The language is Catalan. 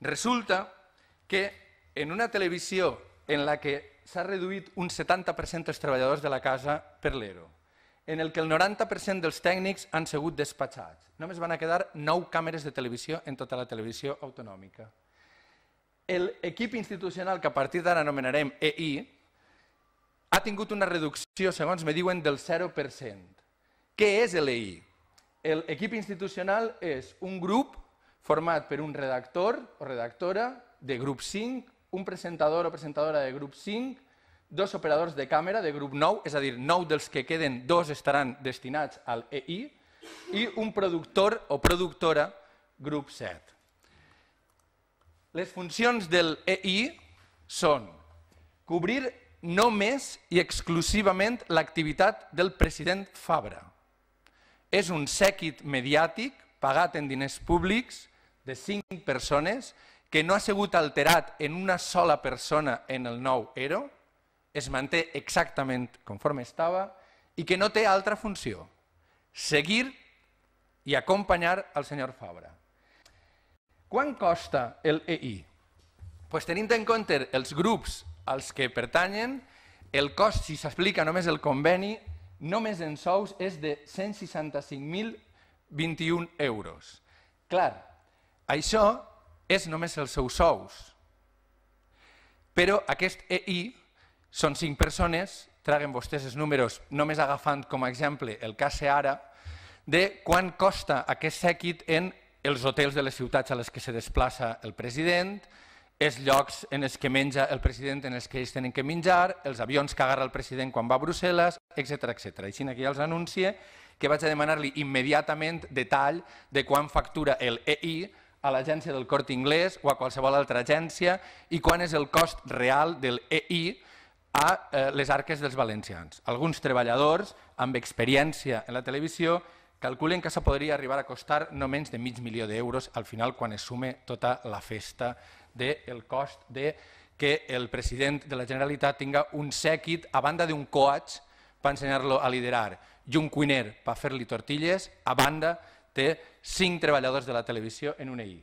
Resulta que en una televisió en la que s'ha reduït un 70% dels treballadors de la casa per l'ERO, en el que el 90% dels tècnics han sigut despatxats. Només van a quedar 9 càmeres de televisió en tota la televisió autonòmica. L'equip institucional que a partir d'ara anomenarem EI ha tingut una reducció, segons me diuen, del 0%. Què és l'EI? L'equip institucional és un grup format per un redactor o redactora de grup 5, un presentador o presentadora de grup 5, dos operadors de càmera de grup 9, és a dir, 9 dels que queden, dos estaran destinats al EI, i un productor o productora grup 7. Les funcions del EI són cobrir només i exclusivament l'activitat del president Fabra. És un sèquit mediàtic pagat en diners públics de cinc persones que no ha sigut alterat en una sola persona en el nou ERO, es manté exactament conforme estava i que no té altra funció, seguir i acompanyar el senyor Fabra. Quan costa el EI? Pues tenint en compte els grups als que pertanyen, el cost, si s'explica només el conveni, només en sous és de 165.021 euros. Clar, això és només els seus sous. Però aquest EI són cinc persones, traguen vostès els números, només agafant com a exemple el cas ara, de quan costa aquest sèquit en els hotels de les ciutats a les que se desplaça el president, els llocs en els que menja el president, en els que ells tenen que menjar, els avions que agarra el president quan va a Brussel·les, etc etc. Així que ja els anuncie que vaig a demanar-li immediatament detall de quan factura el EI a l'agència del Corte Inglés o a qualsevol altra agència i quan és el cost real del EI a eh, les arques dels valencians. Alguns treballadors amb experiència en la televisió calculen que això podria arribar a costar no menys de mig milió d'euros al final quan es sume tota la festa del cost de que el president de la Generalitat tinga un sèquit a banda d'un coach per ensenyar-lo a liderar i un cuiner per fer-li tortilles a banda té cinc treballadors de la televisió en una I.